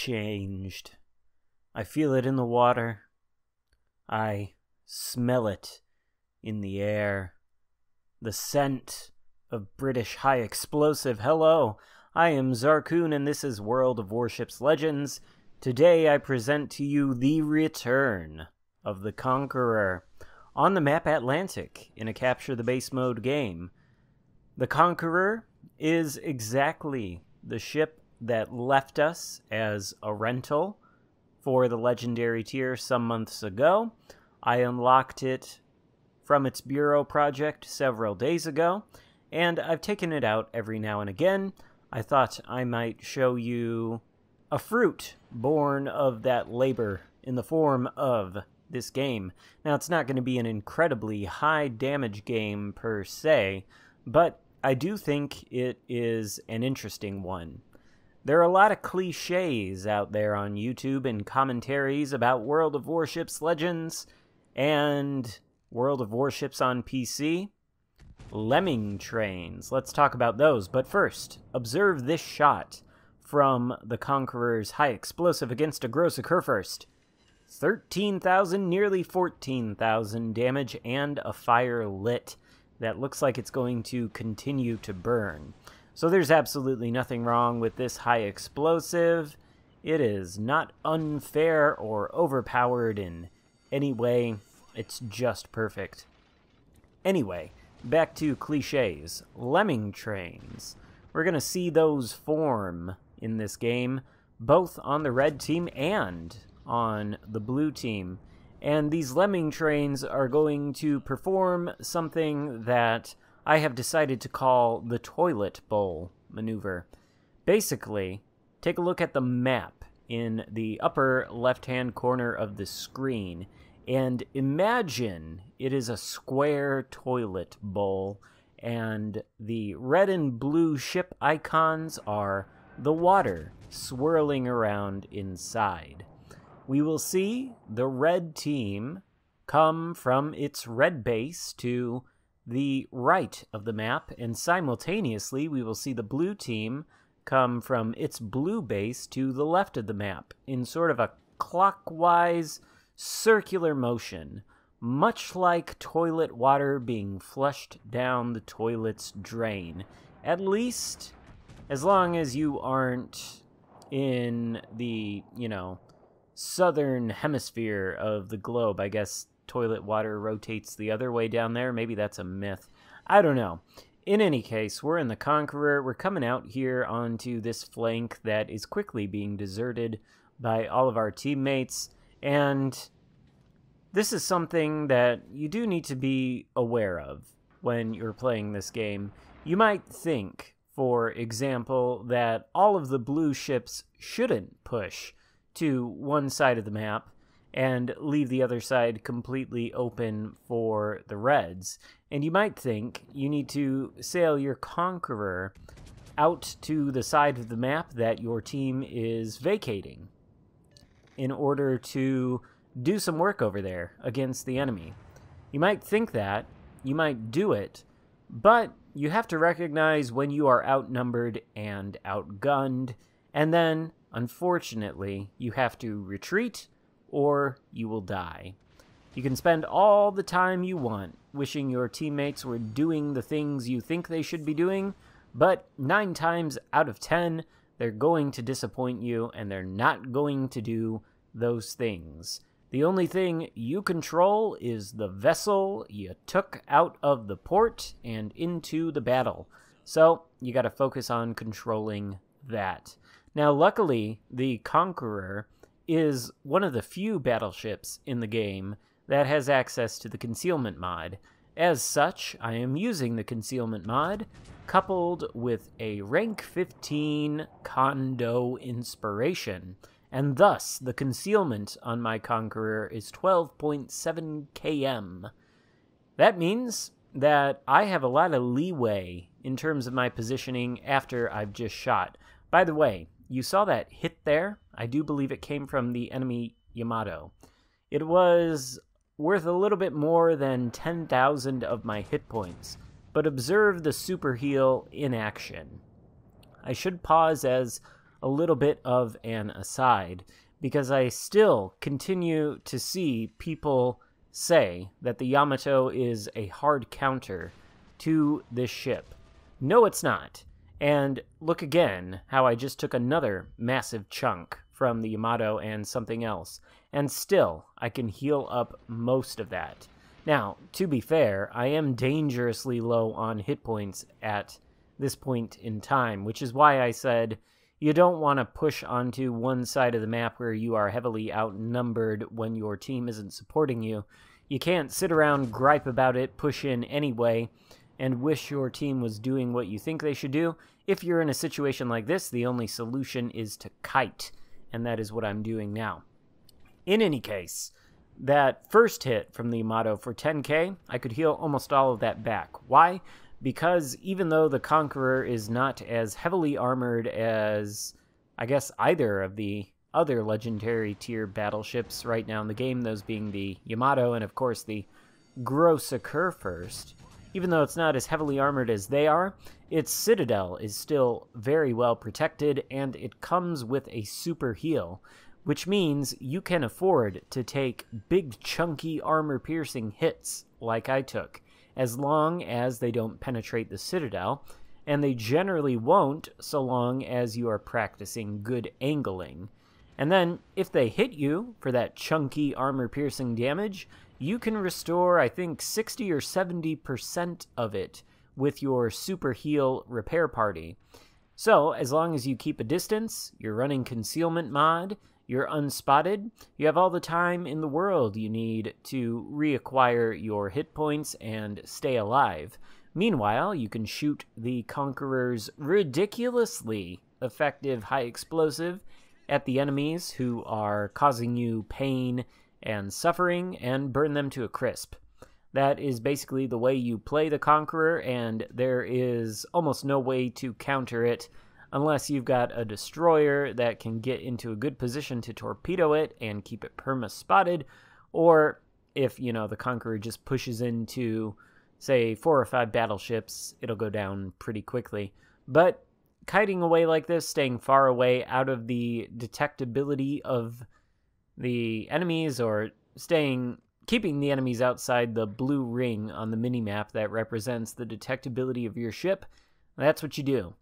changed. I feel it in the water. I smell it in the air. The scent of British high explosive. Hello, I am Zarkoon, and this is World of Warships Legends. Today I present to you the return of the Conqueror on the map Atlantic in a Capture the Base mode game. The Conqueror is exactly the ship that left us as a rental for the legendary tier some months ago. I unlocked it from its Bureau project several days ago, and I've taken it out every now and again. I thought I might show you a fruit born of that labor in the form of this game. Now, it's not going to be an incredibly high damage game per se, but I do think it is an interesting one. There are a lot of cliches out there on YouTube and commentaries about World of Warships Legends and World of Warships on PC. Lemming trains. Let's talk about those. But first, observe this shot from the Conqueror's high explosive against a Grossaker first. 13,000, nearly 14,000 damage, and a fire lit. That looks like it's going to continue to burn. So there's absolutely nothing wrong with this high explosive. It is not unfair or overpowered in any way. It's just perfect. Anyway, back to cliches. Lemming trains. We're going to see those form in this game, both on the red team and on the blue team. And these lemming trains are going to perform something that I have decided to call the toilet bowl maneuver. Basically, take a look at the map in the upper left hand corner of the screen and imagine it is a square toilet bowl and the red and blue ship icons are the water swirling around inside. We will see the red team come from its red base to the right of the map, and simultaneously we will see the blue team come from its blue base to the left of the map in sort of a clockwise circular motion, much like toilet water being flushed down the toilet's drain. At least as long as you aren't in the, you know, southern hemisphere of the globe. I guess toilet water rotates the other way down there. Maybe that's a myth. I don't know. In any case, we're in the Conqueror. We're coming out here onto this flank that is quickly being deserted by all of our teammates. And this is something that you do need to be aware of when you're playing this game. You might think, for example, that all of the blue ships shouldn't push to one side of the map and leave the other side completely open for the Reds. And you might think you need to sail your Conqueror out to the side of the map that your team is vacating in order to do some work over there against the enemy. You might think that, you might do it, but you have to recognize when you are outnumbered and outgunned, and then, unfortunately, you have to retreat or you will die. You can spend all the time you want wishing your teammates were doing the things you think they should be doing, but nine times out of ten, they're going to disappoint you and they're not going to do those things. The only thing you control is the vessel you took out of the port and into the battle. So you got to focus on controlling that. Now, luckily, the Conqueror is one of the few battleships in the game that has access to the concealment mod. As such, I am using the concealment mod coupled with a rank 15 condo inspiration, and thus the concealment on my conqueror is 12.7 km. That means that I have a lot of leeway in terms of my positioning after I've just shot. By the way, you saw that hit there? I do believe it came from the enemy Yamato. It was worth a little bit more than 10,000 of my hit points, but observe the super heal in action. I should pause as a little bit of an aside, because I still continue to see people say that the Yamato is a hard counter to this ship. No, it's not. And look again how I just took another massive chunk from the Yamato and something else. And still, I can heal up most of that. Now, to be fair, I am dangerously low on hit points at this point in time, which is why I said you don't want to push onto one side of the map where you are heavily outnumbered when your team isn't supporting you. You can't sit around, gripe about it, push in anyway, and wish your team was doing what you think they should do. If you're in a situation like this, the only solution is to kite and that is what I'm doing now. In any case, that first hit from the Amato for 10k, I could heal almost all of that back. Why? Because even though the Conqueror is not as heavily armored as, I guess, either of the other legendary tier battleships right now in the game, those being the Yamato and, of course, the Grossakur first, even though it's not as heavily armored as they are, its citadel is still very well protected and it comes with a super heal, which means you can afford to take big chunky armor piercing hits like I took, as long as they don't penetrate the citadel, and they generally won't so long as you are practicing good angling. And then, if they hit you for that chunky armor piercing damage, you can restore, I think, 60 or 70% of it with your super heal repair party. So, as long as you keep a distance, you're running concealment mod, you're unspotted, you have all the time in the world you need to reacquire your hit points and stay alive. Meanwhile, you can shoot the Conqueror's ridiculously effective high explosive at the enemies who are causing you pain and suffering and burn them to a crisp. That is basically the way you play the Conqueror, and there is almost no way to counter it unless you've got a destroyer that can get into a good position to torpedo it and keep it perma spotted, or if you know the Conqueror just pushes into say four or five battleships, it'll go down pretty quickly. But kiting away like this, staying far away out of the detectability of the enemies or staying keeping the enemies outside the blue ring on the minimap that represents the detectability of your ship, that's what you do.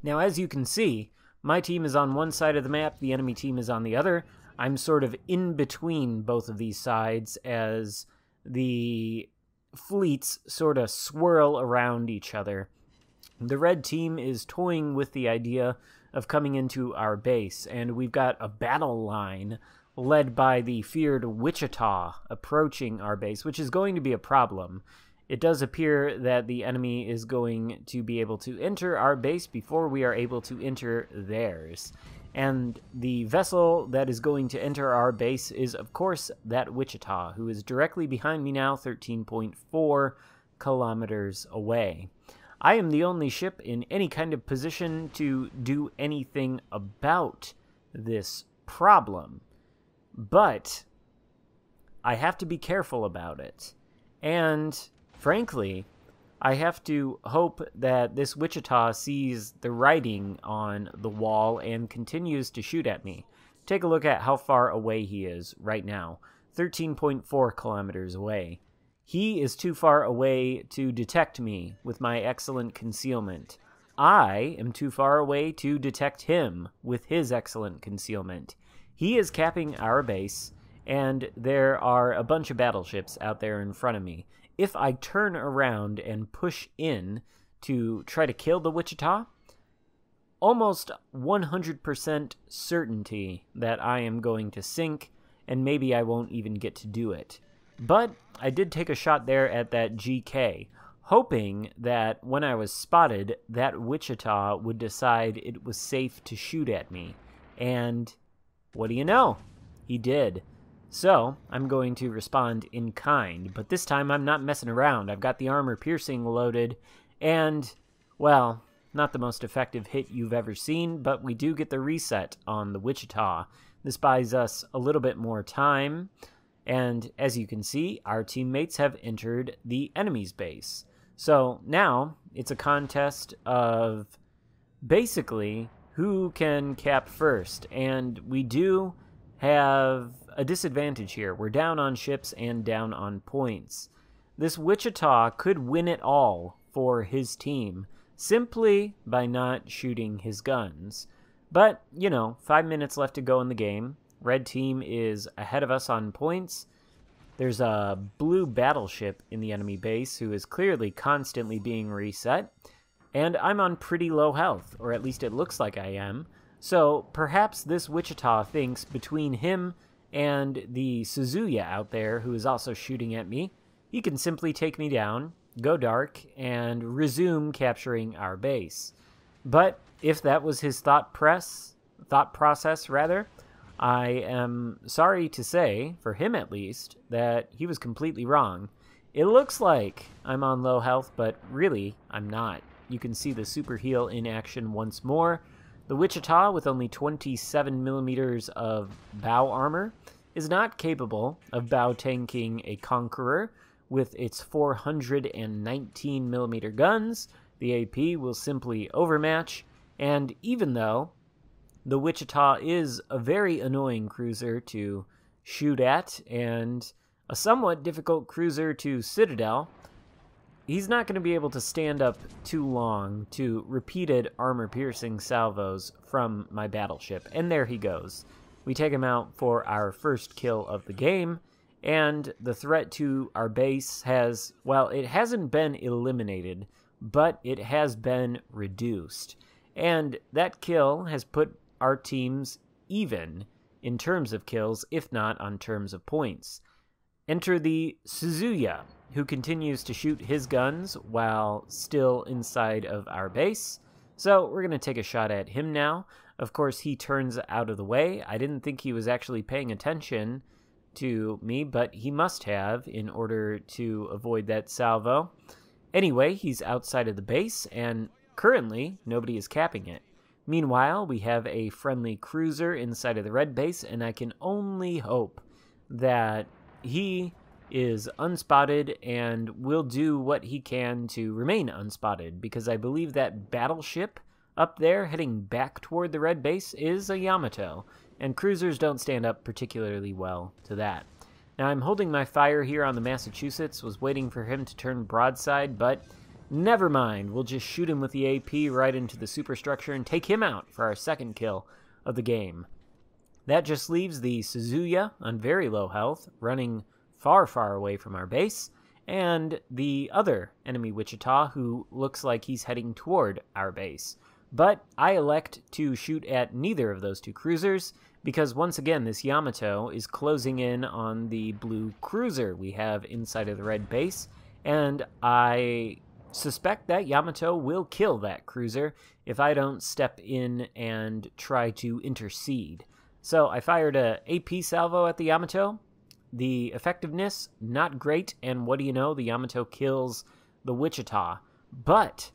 Now, as you can see, my team is on one side of the map, the enemy team is on the other. I'm sort of in between both of these sides as the fleets sort of swirl around each other. The red team is toying with the idea of coming into our base, and we've got a battle line led by the feared Wichita approaching our base, which is going to be a problem. It does appear that the enemy is going to be able to enter our base before we are able to enter theirs. And the vessel that is going to enter our base is, of course, that Wichita, who is directly behind me now, 13.4 kilometers away. I am the only ship in any kind of position to do anything about this problem. But I have to be careful about it. And frankly, I have to hope that this Wichita sees the writing on the wall and continues to shoot at me. Take a look at how far away he is right now 13.4 kilometers away. He is too far away to detect me with my excellent concealment. I am too far away to detect him with his excellent concealment. He is capping our base, and there are a bunch of battleships out there in front of me. If I turn around and push in to try to kill the Wichita, almost 100% certainty that I am going to sink, and maybe I won't even get to do it. But I did take a shot there at that GK, hoping that when I was spotted, that Wichita would decide it was safe to shoot at me. And what do you know? He did. So, I'm going to respond in kind, but this time I'm not messing around. I've got the armor piercing loaded, and, well, not the most effective hit you've ever seen, but we do get the reset on the Wichita. This buys us a little bit more time, and as you can see, our teammates have entered the enemy's base. So now it's a contest of basically who can cap first. And we do have a disadvantage here. We're down on ships and down on points. This Wichita could win it all for his team simply by not shooting his guns. But, you know, five minutes left to go in the game. Red team is ahead of us on points. There's a blue battleship in the enemy base who is clearly constantly being reset and I'm on pretty low health, or at least it looks like I am. So perhaps this Wichita thinks between him and the Suzuya out there, who is also shooting at me, he can simply take me down, go dark, and resume capturing our base. But if that was his thought press, thought process rather, I am sorry to say, for him at least, that he was completely wrong. It looks like I'm on low health, but really, I'm not you can see the super heel in action once more. The Wichita, with only 27 millimeters of bow armor, is not capable of bow tanking a Conqueror with its 419 millimeter guns. The AP will simply overmatch, and even though the Wichita is a very annoying cruiser to shoot at and a somewhat difficult cruiser to Citadel, he's not going to be able to stand up too long to repeated armor piercing salvos from my battleship. And there he goes. We take him out for our first kill of the game, and the threat to our base has, well, it hasn't been eliminated, but it has been reduced. And that kill has put our teams even in terms of kills, if not on terms of points. Enter the Suzuya, who continues to shoot his guns while still inside of our base. So we're going to take a shot at him now. Of course, he turns out of the way. I didn't think he was actually paying attention to me, but he must have in order to avoid that salvo. Anyway, he's outside of the base, and currently, nobody is capping it. Meanwhile, we have a friendly cruiser inside of the red base, and I can only hope that he is unspotted and will do what he can to remain unspotted because I believe that battleship up there heading back toward the red base is a Yamato, and cruisers don't stand up particularly well to that. Now I'm holding my fire here on the Massachusetts, was waiting for him to turn broadside, but never mind, we'll just shoot him with the AP right into the superstructure and take him out for our second kill of the game. That just leaves the Suzuya on very low health, running far, far away from our base, and the other enemy Wichita, who looks like he's heading toward our base. But I elect to shoot at neither of those two cruisers, because once again, this Yamato is closing in on the blue cruiser we have inside of the red base, and I suspect that Yamato will kill that cruiser if I don't step in and try to intercede. So I fired a AP salvo at the Yamato. The effectiveness, not great, and what do you know? The Yamato kills the Wichita. But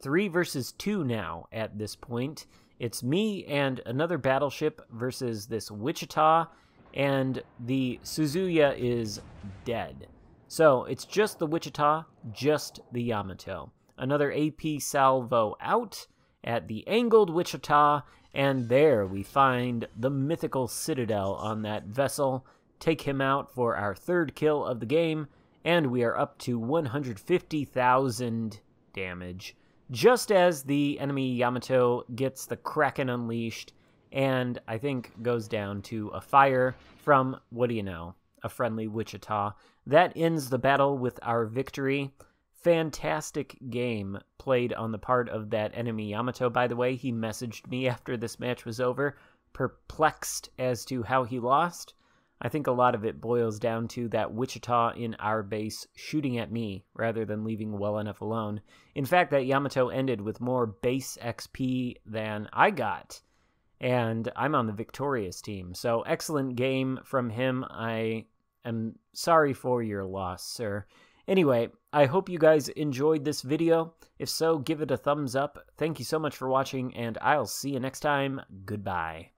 three versus two now at this point. It's me and another battleship versus this Wichita, and the Suzuya is dead. So it's just the Wichita, just the Yamato. Another AP salvo out at the angled Wichita, and there we find the mythical citadel on that vessel, take him out for our third kill of the game, and we are up to 150,000 damage. Just as the enemy Yamato gets the Kraken unleashed, and I think goes down to a fire from, what do you know, a friendly Wichita. That ends the battle with our victory fantastic game played on the part of that enemy Yamato. By the way, he messaged me after this match was over, perplexed as to how he lost. I think a lot of it boils down to that Wichita in our base shooting at me rather than leaving well enough alone. In fact, that Yamato ended with more base XP than I got, and I'm on the victorious team. So, excellent game from him. I am sorry for your loss, sir. Anyway, I hope you guys enjoyed this video. If so, give it a thumbs up. Thank you so much for watching, and I'll see you next time. Goodbye.